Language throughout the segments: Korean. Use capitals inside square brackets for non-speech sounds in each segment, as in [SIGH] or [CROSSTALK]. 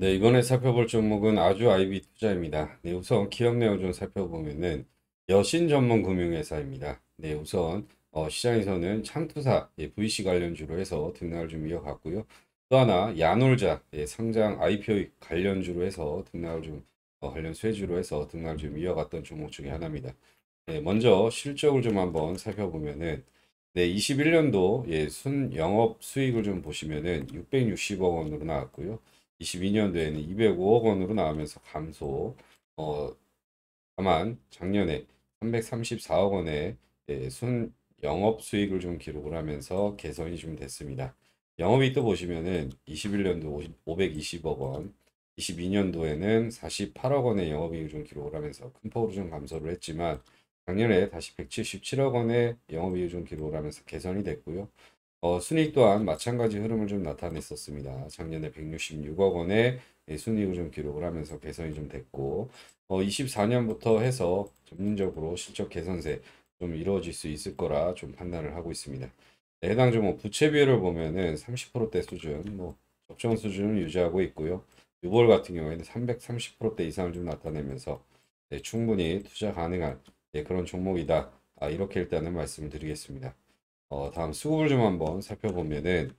네, 이번에 살펴볼 종목은 아주 아이비 투자입니다. 네, 우선 기업 내용 좀 살펴보면은 여신 전문 금융회사입니다. 네, 우선 어, 시장에서는 창투사 예, VC 관련주로 해서 등락을 좀 이어갔고요. 또 하나 야놀자 예, 상장 IPO 관련주로 해서 등락을 좀 어, 관련 수혜주로 해서 등락을 좀 이어갔던 종목 중에 하나입니다. 네, 먼저 실적을 좀 한번 살펴보면은 네, 21년도 예, 순 영업 수익을 좀 보시면은 660억 원으로 나왔고요. 22년도에는 205억 원으로 나오면서 감소 어, 다만 작년에 334억 원의 예, 순 영업 수익을 좀 기록을 하면서 개선이 좀 됐습니다. 영업이익도 보시면은 21년도 520억 원, 22년도에는 48억 원의 영업이익을 좀 기록을 하면서 큰 폭으로 좀 감소를 했지만 작년에 다시 177억 원의 영업이익을 좀 기록을 하면서 개선이 됐고요. 어, 순익 또한 마찬가지 흐름을 좀 나타냈었습니다. 작년에 166억 원의 예, 순이익을 좀 기록을 하면서 개선이 좀 됐고 어, 24년부터 해서 전문적으로 실적 개선세 좀 이루어질 수 있을 거라 좀 판단을 하고 있습니다. 네, 해당 종 부채 비율을 보면은 30%대 수준, 뭐 적정 수준을 유지하고 있고요. 6월 같은 경우에는 330%대 이상을 좀 나타내면서 네, 충분히 투자 가능한 네, 그런 종목이다. 아, 이렇게 일단은 말씀을 드리겠습니다. 어, 다음 수급을 좀 한번 살펴보면은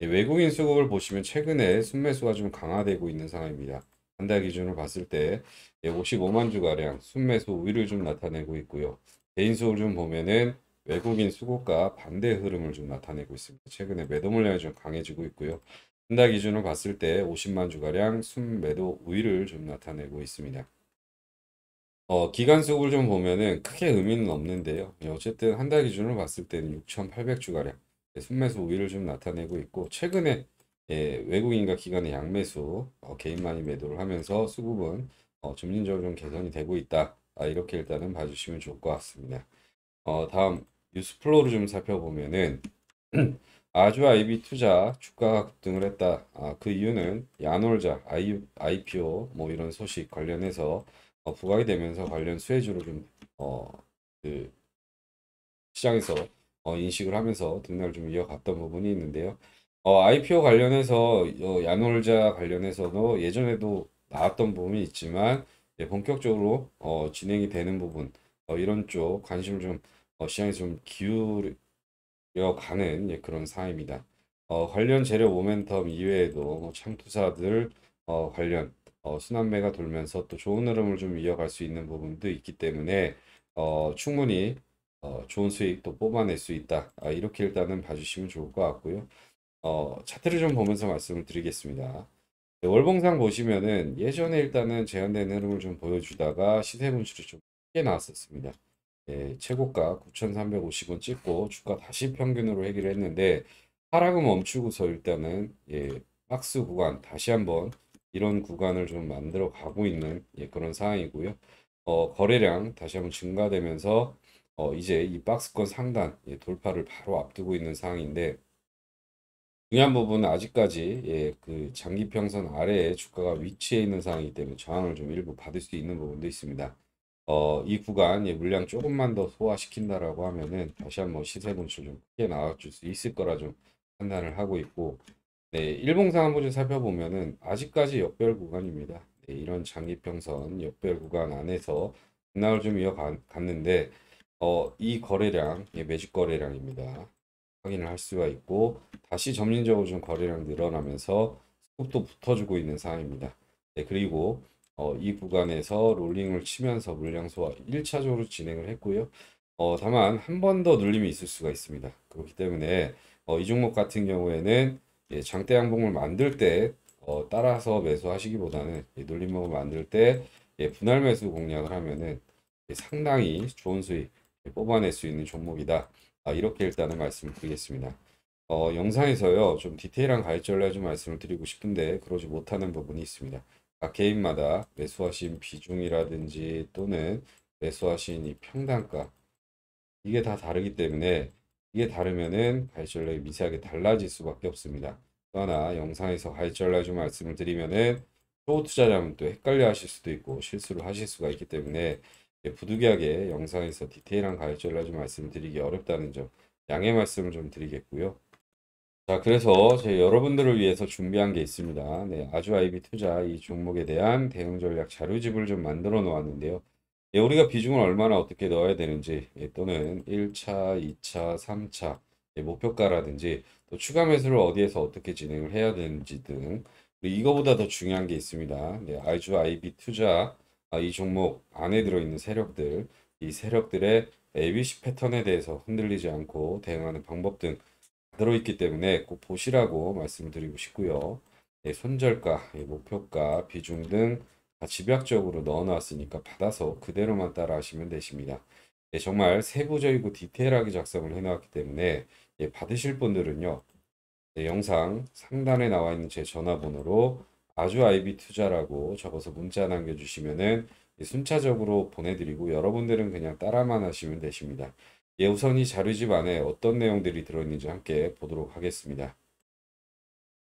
예, 외국인 수급을 보시면 최근에 순매수가 좀 강화되고 있는 상황입니다. 한달 기준으로 봤을 때 55만 예, 주가량 순매수 우위를 좀 나타내고 있고요. 개인 수급을 좀 보면은 외국인 수급과 반대 흐름을 좀 나타내고 있습니다. 최근에 매도 물량이 좀 강해지고 있고요. 한달 기준으로 봤을 때 50만 주가량 순매도 우위를 좀 나타내고 있습니다. 어, 기간 수급을좀 보면은 크게 의미는 없는데요. 예, 어쨌든 한 달 기준으로 봤을 때는 6,800주가량 예, 순매수 우위를 좀 나타내고 있고 최근에 예, 외국인과 기관의 양매수 어, 개인만이 매도를 하면서 수급은 어, 점진적으로 좀 개선이 되고 있다. 아, 이렇게 일단은 봐주시면 좋을 것 같습니다. 어, 다음 뉴스플로우를 좀 살펴보면은 [CLEARS THROAT] 아주 IB 투자 주가가 급등을 했다. 아, 그 이유는 야놀자, 아이, IPO 뭐 이런 소식 관련해서 어, 부각이 되면서 관련 수혜주로 좀 어, 그 시장에서 어, 인식을 하면서 등락을 좀 이어갔던 부분이 있는데요. 어, IPO 관련해서 어, 야놀자 관련해서도 예전에도 나왔던 부분이 있지만 예, 본격적으로 어, 진행이 되는 부분 어, 이런 쪽 관심을 좀 어, 시장에 좀 기울여 가는 예, 그런 상황입니다. 어, 관련 재료 모멘텀 이외에도 뭐 창투사들 어, 관련 어, 순환매가 돌면서 또 좋은 흐름을 좀 이어갈 수 있는 부분도 있기 때문에 어, 충분히 어, 좋은 수익 도 뽑아낼 수 있다. 아, 이렇게 일단은 봐주시면 좋을 것 같고요. 어, 차트를 좀 보면서 말씀을 드리겠습니다. 네, 월봉상 보시면은 예전에 일단은 제한된 흐름을 좀 보여주다가 시세 분출이 좀 크게 나왔었습니다. 예, 최고가 9,350원 찍고 주가 다시 평균으로 해결했는데 하락은 멈추고서 일단은 예, 박스 구간 다시 한번 이런 구간을 좀 만들어 가고 있는 예, 그런 상황이고요. 어, 거래량 다시 한번 증가되면서 어, 이제 이 박스권 상단 예, 돌파를 바로 앞두고 있는 상황인데 중요한 부분은 아직까지 예, 그 장기 평선 아래에 주가가 위치해 있는 상황이기 때문에 저항을 좀 일부 받을 수 있는 부분도 있습니다. 어, 이 구간 예, 물량 조금만 더 소화시킨다라고 하면은 다시 한번 시세 분출 좀 크게 나와줄 수 있을 거라 좀 판단을 하고 있고 네, 일봉상 한번 좀 살펴보면은 아직까지 역별 구간입니다. 네, 이런 장기평선 역별 구간 안에서 분할을좀 이어갔는데 어, 이 거래량, 예, 매직 거래량입니다. 확인을 할 수가 있고 다시 점진적으로 좀 거래량 늘어나면서 스톱도 붙어주고 있는 상황입니다. 네, 그리고 어, 이 구간에서 롤링을 치면서 물량 소화 1차적으로 진행을 했고요. 어, 다만 한 번 더 눌림이 있을 수가 있습니다. 그렇기 때문에 어, 이 종목 같은 경우에는 예, 장대 양봉을 만들 때 어, 따라서 매수하시기보다는 예, 놀림목을 만들 때 예, 분할 매수 공략을 하면은 예, 상당히 좋은 수익 예, 뽑아낼 수 있는 종목이다. 아, 이렇게 일단은 말씀드리겠습니다. 어, 영상에서요 좀 디테일한 가입드를좀 말씀을 드리고 싶은데 그러지 못하는 부분이 있습니다. 각 아, 개인마다 매수하신 비중이라든지 또는 매수하신 이 평단가 이게 다 다르기 때문에 이게 다르면은 가이절라이 미세하게 달라질 수밖에 없습니다. 또 하나 영상에서 가이절라이 좀 말씀을 드리면은 초보 투자자면 또 헷갈려 하실 수도 있고 실수를 하실 수가 있기 때문에 부득이하게 영상에서 디테일한 가이절라이 좀 말씀드리기 어렵다는 점 양해 말씀을 좀 드리겠고요. 자 그래서 제 여러분들을 위해서 준비한 게 있습니다. 네, 아주 아이비 투자 이 종목에 대한 대응 전략 자료집을 좀 만들어 놓았는데요. 예, 우리가 비중을 얼마나 어떻게 넣어야 되는지 예, 또는 1차, 2차, 3차 예, 목표가라든지 또 추가 매수를 어디에서 어떻게 진행을 해야 되는지 등 이거보다 더 중요한 게 있습니다. 네, 아주 IB 투자 아, 이 종목 안에 들어있는 세력들 이 세력들의 ABC 패턴에 대해서 흔들리지 않고 대응하는 방법 등 들어있기 때문에 꼭 보시라고 말씀드리고 싶고요. 손절가, 목표가, 비중 등 집약적으로 넣어놨으니까 받아서 그대로만 따라 하시면 되십니다. 예, 정말 세부적이고 디테일하게 작성을 해놨기 때문에 예, 받으실 분들은요. 예, 영상 상단에 나와 있는 제 전화번호로 아주 아이비 투자라고 적어서 문자 남겨주시면은 예, 순차적으로 보내드리고 여러분들은 그냥 따라만 하시면 되십니다. 예, 우선 이 자료집 안에 어떤 내용들이 들어있는지 함께 보도록 하겠습니다.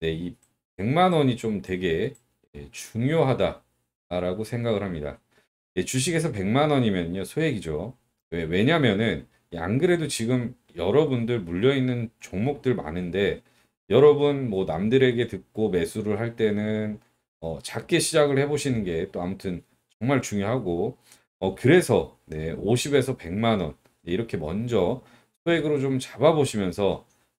네, 이 100만 원이 좀 되게 예, 중요하다라고 생각을 합니다. 네, 주식에서 100만 원이면요 소액이죠. 왜, 예, 왜냐면은 안 그래도 지금 여러분들 물려있는 종목들 많은데 여러분 뭐 남들에게 듣고 매수를 할 때는 어, 작게 시작을 해보시는 게 또 아무튼 정말 중요하고 어, 그래서 네, 50에서 100만 원 네, 이렇게 먼저 소액으로 좀 잡아보시면서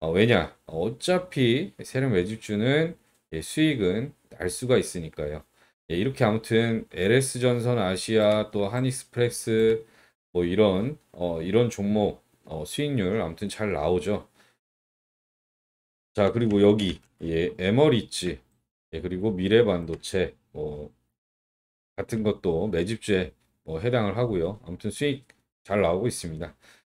어, 왜냐? 어, 어차피 세력 매집주는 예, 수익은 알 수가 있으니까요. 예, 이렇게 아무튼 LS 전선 아시아 또 한익스프레스 뭐 이런 어, 이런 종목 어, 수익률 아무튼 잘 나오죠. 자 그리고 여기 예, 에머리치 예, 그리고 미래반도체 뭐 같은 것도 매집주에 뭐 해당을 하고요. 아무튼 수익 잘 나오고 있습니다.